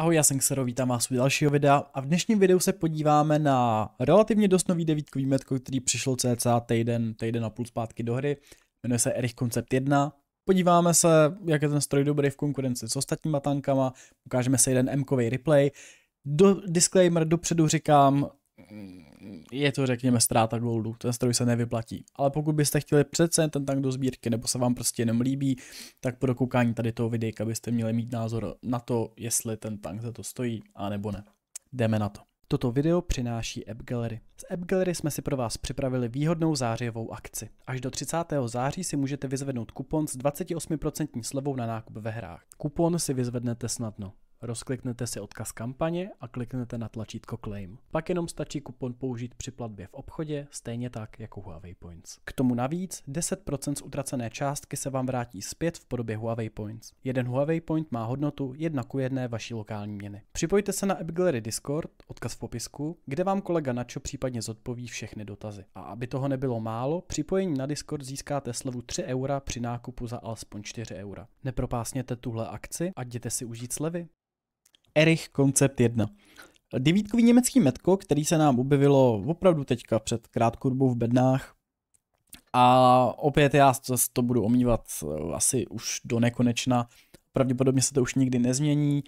Ahoj, já jsem Xero, vítám vás u dalšího videa a v dnešním videu se podíváme na relativně dost nový devítkový metko, který přišlo cca týden, týden a půl zpátky do hry. Jmenuje se Erich Concept 1. Podíváme se, jak je ten stroj dobrý v konkurenci s ostatníma tankama, ukážeme se jeden m replay. Do, disclaimer dopředu říkám, je to řekněme ztráta goldu, ten stroj se nevyplatí. Ale pokud byste chtěli přece ten tank do sbírky, nebo se vám prostě jenom líbí, tak po dokoukání tady toho videjka byste měli mít názor na to, jestli ten tank za to stojí, a nebo ne. Jdeme na to. Toto video přináší App Gallery. Z App Gallery jsme si pro vás připravili výhodnou zářijovou akci. Až do 30. září si můžete vyzvednout kupon s 28% slevou na nákup ve hrách. Kupon si vyzvednete snadno. Rozkliknete si odkaz kampaně a kliknete na tlačítko Claim. Pak jenom stačí kupon použít při platbě v obchodě, stejně tak jako Huawei Points. K tomu navíc 10% z utracené částky se vám vrátí zpět v podobě Huawei Points. Jeden Huawei Point má hodnotu 1 ku 1 vaší lokální měny. Připojte se na AppGallery Discord, odkaz v popisku, kde vám kolega Načo případně zodpoví všechny dotazy. A aby toho nebylo málo, připojení na Discord získáte slevu 3 eura při nákupu za alespoň 4 eura. Nepropásněte tuhle akci a jděte si užít slevy. Erich Koncept 1. Devítkový německý metko, který se nám objevilo opravdu teďka před krátkou dobou v bednách. A opět já to budu omývat eh, asi už do nekonečna. Pravděpodobně se to už nikdy nezmění.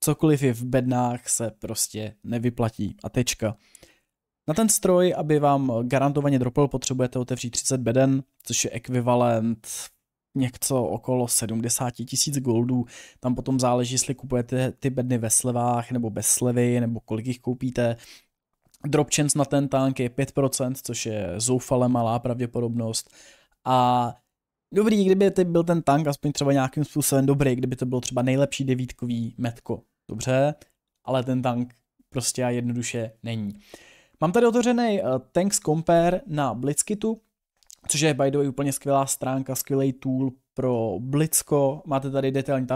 Cokoliv je v bednách se prostě nevyplatí a tečka. Na ten stroj, aby vám garantovaně dropl, potřebujete otevřít 30 beden, což je ekvivalent něco okolo 70 tisíc goldů. Tam potom záleží, jestli kupujete ty bedny ve slevách nebo bez slevy, nebo kolik jich koupíte. Drop chance na ten tank je 5%, což je zoufale malá pravděpodobnost. A dobrý, kdyby ty byl ten tank aspoň třeba nějakým způsobem dobrý, kdyby to bylo třeba nejlepší devítkový metko. Dobře, ale ten tank prostě a jednoduše není. Mám tady otevřený eh, Tanks Compare na Blitzkitu, což je by the way úplně skvělá stránka, skvělý tool pro Blitzko. Máte tady detailní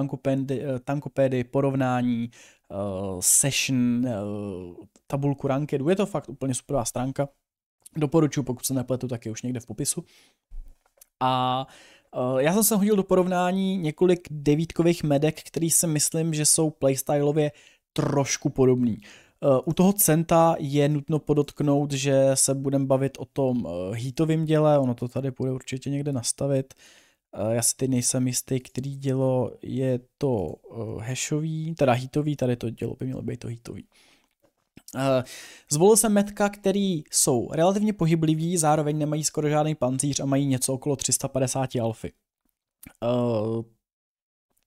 tankopedy, eh, porovnání, eh, session, eh, tabulku rankedu. Je to fakt úplně superová stránka. Doporučuji, pokud se nepletu, tak je už někde v popisu. A já jsem se hodil do porovnání několik devítkových medek, který si myslím, že jsou playstyleově trošku podobný. Eh, u toho centa je nutno podotknout, že se budeme bavit o tom hýtovém eh, děle, ono to tady bude určitě někde nastavit. Eh, já si ty nejsem jistý, který dělo je to hashový, teda hitový, tady to dělo by mělo být to hitový. Zvolil jsem metka, který jsou relativně pohybliví, zároveň nemají skoro žádný pancíř a mají něco okolo 350 alfy.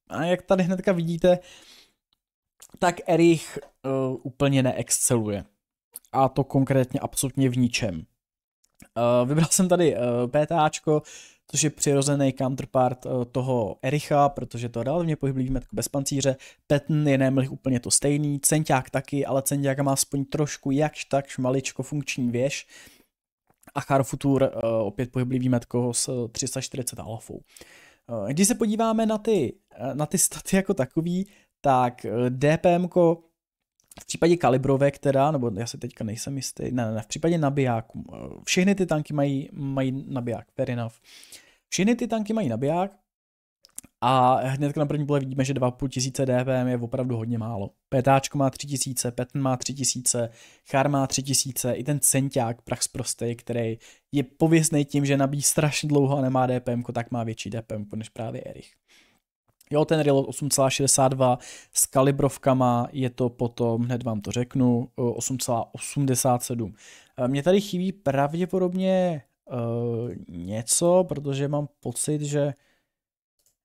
A jak tady hnedka vidíte, tak Erich uh, úplně neexceluje. A to konkrétně absolutně v ničem. Uh, vybral jsem tady uh, eh, PTAčko, což je přirozený counterpart uh, toho Ericha, protože to relativně pohyblivý metk bez pancíře. Petn je nemlich úplně to stejný, Centiák taky, ale Centiák má aspoň trošku jakž tak maličko funkční věž. A Charfutur uh, opět pohyblivý metko s 340 alfou. Když se podíváme na ty, na ty staty jako takový, tak eh, DPM v případě kalibrovek teda, nebo já se teďka nejsem jistý, ne, ne, v případě nabijáku, eh, všechny ty tanky mají, mají nabiják, fair enough. Všechny ty tanky mají nabiják a hned na první pole vidíme, že 2500 DPM je opravdu hodně málo. Petáčko má 3000, tisíce, Petn má 3000, tisíce, Char má 3000, tisíce, i ten Centiák Prax prostý, který je pověstný tím, že nabíjí strašně dlouho a nemá DPM, tak má větší DPM než právě Erich. Jo, ten Reload 8,62 s kalibrovkama je to potom, hned vám to řeknu, 8,87. Eh, eh, mně tady chybí pravděpodobně uh, něco, protože mám pocit, že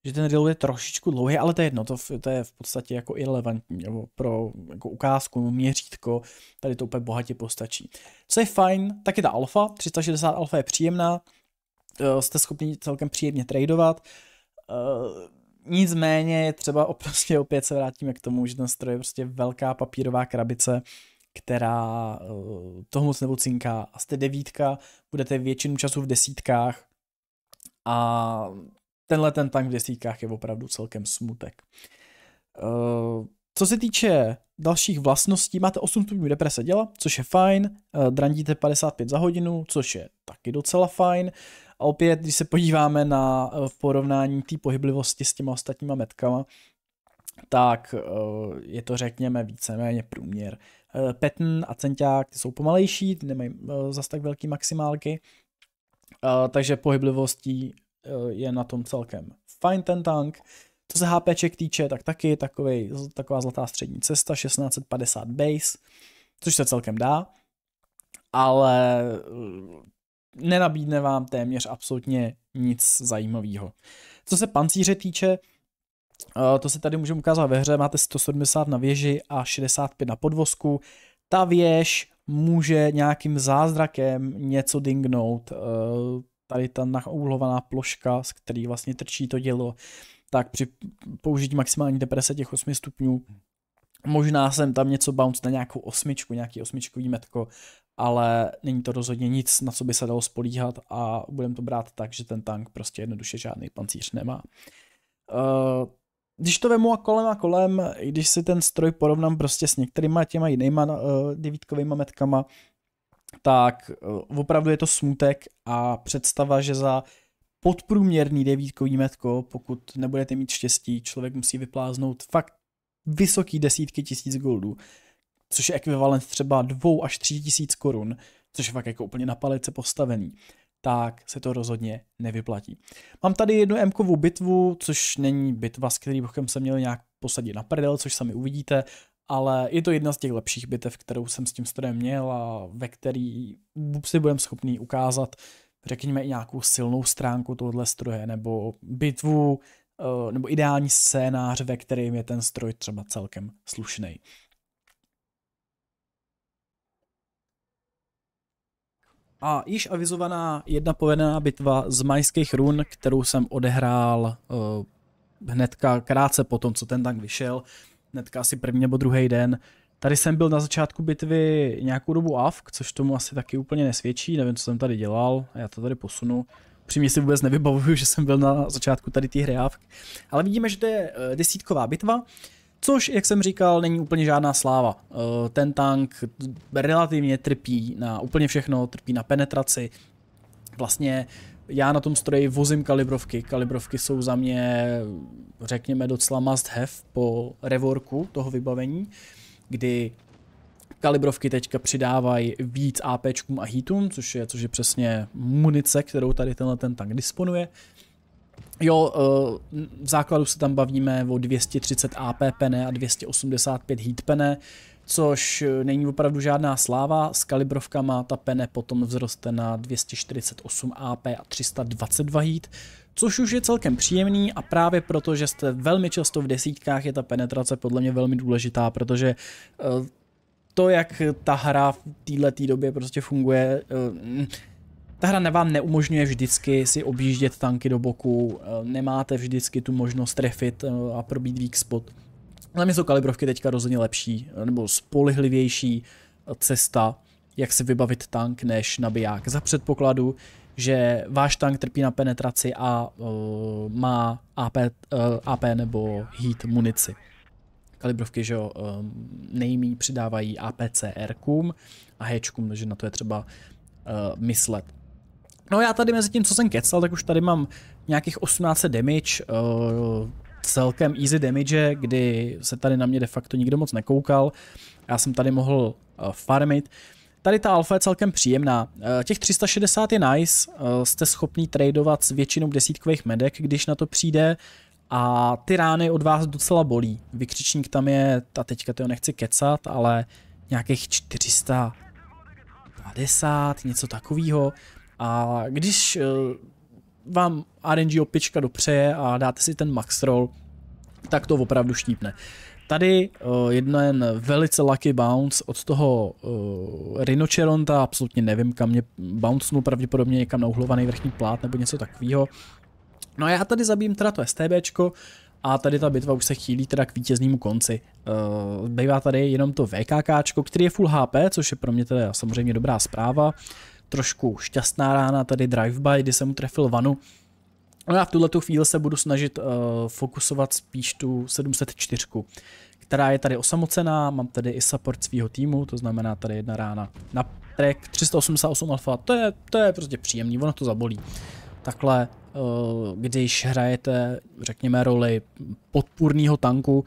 že ten reload je trošičku dlouhý, ale to je jedno, to, to je v podstatě jako irrelevantní, nebo pro jako ukázku, měřítko, tady to úplně bohatě postačí. Co je fajn, tak je ta alfa, 360 alfa je příjemná, jste schopni celkem příjemně tradovat, Nicméně je třeba prostě opět se vrátíme k tomu, že ten stroj je prostě velká papírová krabice, která eh, toho moc nevocinká. A jste devítka, budete většinu času v desítkách a tenhle ten tank v desítkách je opravdu celkem smutek. Eh, co se týče dalších vlastností, máte 8 stupňů deprese děla, což je fajn, drandíte eh, 55 za hodinu, což je taky docela fajn, a opět, když se podíváme na eh, porovnání té pohyblivosti s těma ostatníma metkama, tak eh, je to řekněme víceméně průměr. Eh, Petn a centák jsou pomalejší, ty nemají zas tak velký maximálky, takže pohyblivostí je na tom celkem fajn ten tank. Co se HPček týče, tak taky takový, taková zlatá střední cesta, 1650 base, což se celkem dá, ale nenabídne vám téměř absolutně nic zajímavého. Co se pancíře týče, eh, to se tady můžeme ukázat ve hře, máte 170 na věži a 65 na podvozku. Ta věž může nějakým zázrakem něco dingnout, eh, tady ta naouhlovaná ploška, z který vlastně trčí to dělo, tak při použití maximální deprese těch 8 stupňů možná jsem tam něco bounce na nějakou osmičku, nějaký osmičkový metko, ale není to rozhodně nic, na co by se dalo spolíhat a budeme to brát tak, že ten tank prostě jednoduše žádný pancíř nemá. Eh, když to vemu a kolem a kolem, když si ten stroj porovnám prostě s některýma těma jinýma eh, devítkovýma metkama, tak eh, opravdu je to smutek a představa, že za podprůměrný devítkový metko, pokud nebudete mít štěstí, člověk musí vypláznout fakt vysoký desítky tisíc goldů což je ekvivalent třeba dvou až tří tisíc korun, což je fakt jako úplně na palice postavený, tak se to rozhodně nevyplatí. Mám tady jednu m bitvu, což není bitva, s který bychom se měl nějak posadit na prdel, což sami uvidíte, ale je to jedna z těch lepších bitev, kterou jsem s tím strojem měl a ve který si budeme schopný ukázat, řekněme, i nějakou silnou stránku tohle stroje, nebo bitvu, eh, nebo ideální scénář, ve kterém je ten stroj třeba celkem slušný. A již avizovaná jedna povedená bitva z majských run, kterou jsem odehrál uh, hnedka krátce po tom, co ten tank vyšel, hnedka asi první nebo druhý den. Tady jsem byl na začátku bitvy nějakou dobu AFK, což tomu asi taky úplně nesvědčí, nevím, co jsem tady dělal, a já to tady posunu. Přímě si vůbec nevybavuju, že jsem byl na začátku tady té hry AFK. Ale vidíme, že to je eh, desítková bitva. Což, jak jsem říkal, není úplně žádná sláva. Eh, ten tank relativně trpí na úplně všechno, trpí na penetraci. Vlastně já na tom stroji vozím kalibrovky. Kalibrovky jsou za mě, řekněme, docela must have po revorku toho vybavení, kdy kalibrovky teďka přidávají víc APčkům a heatům, což je, což je přesně munice, kterou tady tenhle ten tank disponuje. Jo, eh, v základu se tam bavíme o 230 AP pene a 285 heat pene, což eh, není opravdu žádná sláva. S kalibrovkama ta pene potom vzroste na 248 AP a 322 heat, což už je celkem příjemný a právě proto, že jste velmi často v desítkách, je ta penetrace podle mě velmi důležitá, protože eh, to, jak ta hra v této době prostě funguje, ta hra vám neumožňuje vždycky si objíždět tanky do boku, eh, nemáte vždycky tu možnost trefit eh, a probít weak spot. Ale mě jsou kalibrovky teďka rozhodně lepší, eh, nebo spolehlivější cesta, jak si vybavit tank než nabiják. Za předpokladu, že váš tank trpí na penetraci a uh, má AP, uh, AP nebo heat munici. Kalibrovky, že jo, um, nejmí přidávají APCR-kům a Hčkům, takže na to je třeba uh, myslet. No já tady mezi tím, co jsem kecal, tak už tady mám nějakých 18 damage, uh, celkem easy damage, kdy se tady na mě de facto nikdo moc nekoukal. Já jsem tady mohl uh, farmit. Tady ta alfa je celkem příjemná. Uh, těch 360 je nice, uh, jste schopný tradovat s většinou desítkových medek, když na to přijde a ty rány od vás docela bolí. Vykřičník tam je, a teďka to nechci kecat, ale nějakých 400 50, něco takového. A když eh, vám RNG opička dopřeje a dáte si ten max roll, tak to opravdu štípne. Tady uh, eh, jeden velice lucky bounce od toho uh, Rhinoceronta, absolutně nevím kam mě bouncnul, pravděpodobně někam na uhlovaný vrchní plát nebo něco takového. No a já tady zabijím teda to STBčko a tady ta bitva už se chýlí teda k vítěznému konci. Uh, bývá tady jenom to VKKčko, který je full HP, což je pro mě teda samozřejmě dobrá zpráva. Uh, trošku šťastná rána, tady drive-by, kdy jsem mu trefil vanu. No já v tuhle chvíli se budu snažit uh, fokusovat spíš tu 704, která je tady osamocená, mám tady i support svého týmu, to znamená tady jedna rána na track 388 alfa, to je, to je prostě příjemný, ono to zabolí. Takhle, eh, když hrajete, řekněme, roli podpůrného tanku,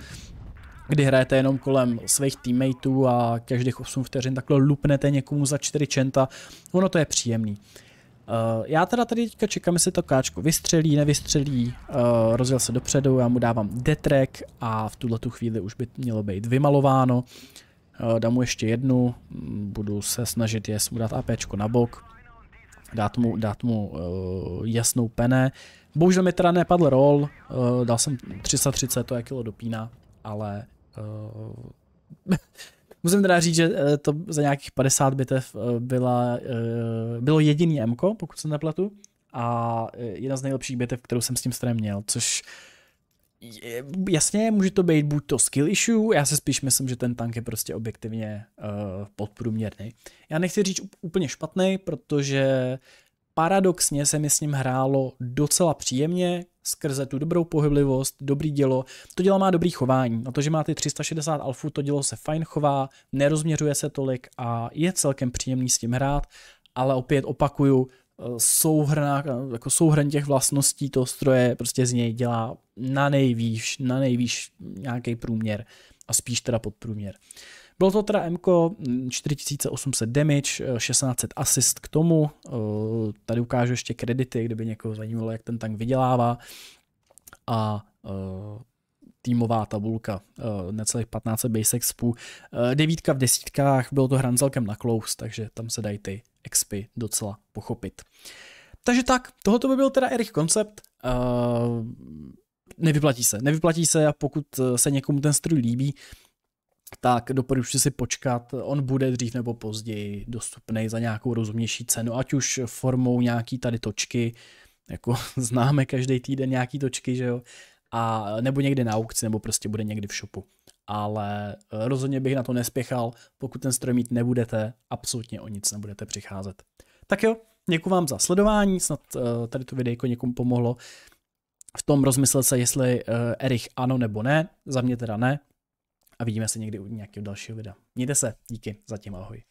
kdy hrajete jenom kolem svých teammateů a každých 8 vteřin takhle lupnete někomu za 4 čenta, ono to je příjemný. Uh, já teda tady teďka čekám, jestli to káčko vystřelí, nevystřelí, uh, rozjel se dopředu, já mu dávám detrek a v tuhle tu chvíli už by mělo být vymalováno. Uh, dám mu ještě jednu, mm, budu se snažit jest mu dát APčko na bok, dát mu, dát mu uh, jasnou pene. Bohužel mi teda nepadl roll, uh, dal jsem 330, to je kilo dopína, ale Uh, musím teda říct, že eh, to za nějakých 50 bitev eh, byla, uh, bylo jediný Mko pokud se nepletu, a jedna z nejlepších bitev, kterou jsem s tím strém měl, což je, jasně, může to být buď to skill issue, já si spíš myslím, že ten tank je prostě objektivně uh, podprůměrný. Já nechci říct úplně špatný, protože paradoxně se mi s ním hrálo docela příjemně, skrze tu dobrou pohyblivost, dobrý dělo. To dělo má dobrý chování. Na to, že má ty 360 alfů, to dělo se fajn chová, nerozměřuje se tolik a je celkem příjemný s tím hrát, ale opět opakuju, eh, souhrna, jako souhrn těch vlastností toho stroje prostě z něj dělá na nejvýš, na nejvýš nějaký průměr a spíš teda podprůměr. průměr. Bylo to teda M 4800 mm, damage, 1600 eh, assist k tomu, eh, tady ukážu ještě kredity, kdyby někoho zajímalo, jak ten tank vydělává a eh, týmová tabulka, necelých 15 base expů, devítka v desítkách, bylo to hran celkem na close, takže tam se dají ty expy docela pochopit. Takže tak, tohoto by byl teda Erich koncept. nevyplatí se, nevyplatí se a pokud se někomu ten stroj líbí, tak doporučuji si počkat, on bude dřív nebo později dostupný za nějakou rozumnější cenu, ať už formou nějaký tady točky, jako známe každý týden nějaký točky, že jo, a nebo někde na aukci, nebo prostě bude někdy v shopu. Ale eh, rozhodně bych na to nespěchal, pokud ten stroj mít nebudete, absolutně o nic nebudete přicházet. Tak jo, děkuji vám za sledování, snad eh, tady to videjko někomu pomohlo v tom rozmyslet se, jestli eh, Erich ano nebo ne, za mě teda ne, a vidíme se někdy u nějakého dalšího videa. Mějte se, díky, zatím ahoj.